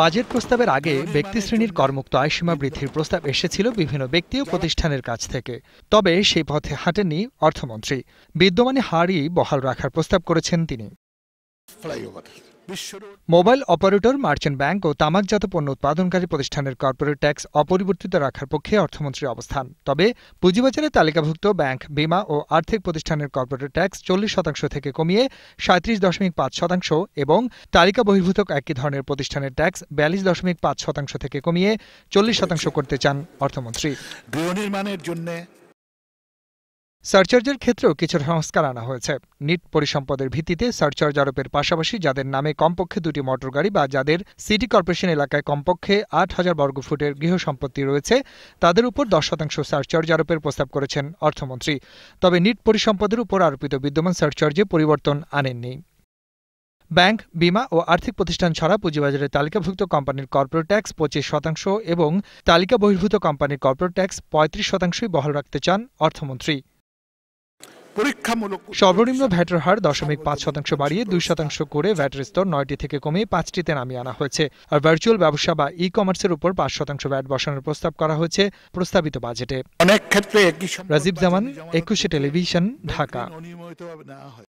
budget প্রস্তাবের আগে ব্যক্তি শ্রেণীর কর্মুক্ত আয়সীমা বৃদ্ধির প্রস্তাব এসেছিল বিভিন্ন ব্যক্তি ও প্রতিষ্ঠানের কাছ থেকে তবে সেই পথে হাঁটেননি অর্থমন্ত্রী বিদ্যমান হারই বহাল রাখার প্রস্তাব করেছেন তিনি মোবাইল অপারেটর মার্চেন্ট ব্যাংক ও তামাকজাত পণ্য উৎপাদনকারী প্রতিষ্ঠানের কর্পোরেট ট্যাক্স অপরিবর্তিত রাখার পক্ষে অর্থমন্ত্রীর অবস্থান তবে পুঁজিবাজারে তালিকাভুক্ত ব্যাংক বিমা ও আর্থিক প্রতিষ্ঠানের কর্পোরেট ট্যাক্স চল্লিশ শতাংশ থেকে কমিয়ে সাঁত্রিশ দশমিক পাঁচ শতাংশ এবং তালিকা বহির্ভূত একই ধরনের প্রতিষ্ঠানের ট্যাক্স বিয়াল্লিশ দশমিক পাঁচ শতাংশ থেকে কমিয়ে চল্লিশ শতাংশ করতে চান অর্থমন্ত্রী গৃহ নির্মাণের জন্য সারচার্জের ক্ষেত্রেও কিছু সংস্কার আনা হয়েছে নিট পরিসম্পদের ভিত্তিতে সারচার্জ আরোপের পাশাপাশি যাদের নামে কমপক্ষে দুটি মোটরগাড়ি বা যাদের সিটি কর্পোরেশন এলাকায় কমপক্ষে আট হাজার বর্গফুটের গৃহ সম্পত্তি রয়েছে তাদের উপর দশ শতাংশ সারচার্জ আরোপের প্রস্তাব করেছেন অর্থমন্ত্রী তবে নিট পরিসম্পদের উপর আরোপিত বিদ্যমান সারচার্জে পরিবর্তন আনেননি ব্যাংক বিমা ও আর্থিক প্রতিষ্ঠান ছাড়া পুঁজিবাজারে তালিকাভুক্ত কোম্পানির কর্পোরেট ট্যাক্স পঁচিশ শতাংশ এবং তালিকা বহির্ভূত কোম্পানির কর্পোরেট ট্যাক্স পঁয়ত্রিশ শতাংশই বহাল রাখতে চান অর্থমন্ত্রী পরীক্ষামূলক সর্বনিম্ন ভ্যাটের হার দশমিক পাঁচ শতাংশ বাড়িয়ে দুই শতাংশ করে ভ্যাটের স্তর নয়টি থেকে কমে পাঁচটিতে নামিয়ে আনা হয়েছে আর ভার্চুয়াল ব্যবসা বা ই কমার্সের উপর পাঁচ শতাংশ ভ্যাট বসানোর প্রস্তাব করা হয়েছে প্রস্তাবিত বাজেটে অনেক ক্ষেত্রে রাজীব জামান একুশে টেলিভিশন ঢাকা